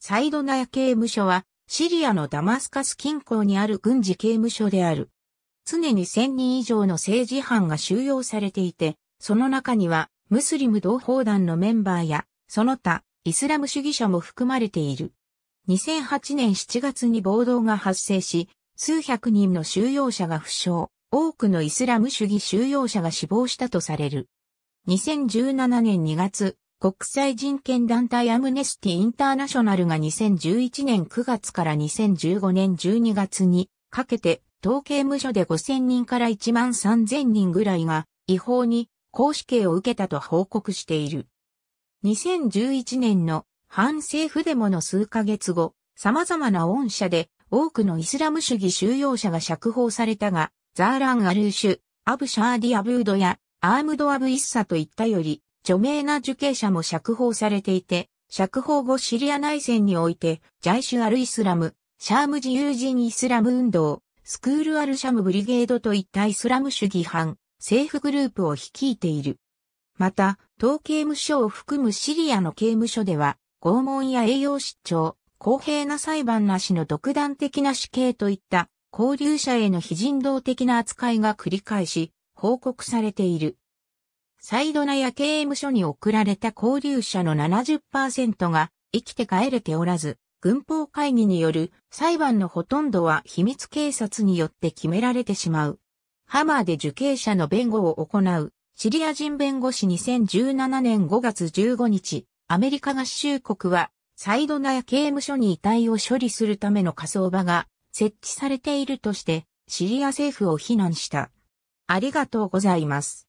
サイドナヤ刑務所は、シリアのダマスカス近郊にある軍事刑務所である。常に1000人以上の政治犯が収容されていて、その中には、ムスリム同胞団のメンバーや、その他、イスラム主義者も含まれている。2008年7月に暴動が発生し、数百人の収容者が負傷、多くのイスラム主義収容者が死亡したとされる。2017年2月、国際人権団体アムネスティ・インターナショナルが2011年9月から2015年12月にかけて、統計無所で5000人から1万3000人ぐらいが違法に公死刑を受けたと報告している。2011年の反政府デモの数ヶ月後、様々な恩赦で多くのイスラム主義収容者が釈放されたが、ザーラン・アルーシュ、アブ・シャーディ・アブードやアームド・アブ・イッサといったより著名な受刑者も釈放されていて、釈放後シリア内戦において、ジャイシュ・アル・イスラム、シャーム自由人イスラム運動、スクール・アル・シャム・ブリゲードといったイスラム主義派、政府グループを率いている。また、党刑務所を含むシリアの刑務所では、拷問や栄養失調、公平な裁判なしの独断的な死刑といった、交流者への非人道的な扱いが繰り返し、報告されている。サイドナや刑務所に送られた交流者の70%が生きて帰れておらず、軍法会議による裁判のほとんどは秘密警察によって決められてしまう。ハマーで受刑者の弁護を行うシリア人弁護士2017年5月15日、アメリカ合衆国はサイドナや刑務所に遺体を処理するための火葬場が設置されているとしてシリア政府を非難した。ありがとうございます。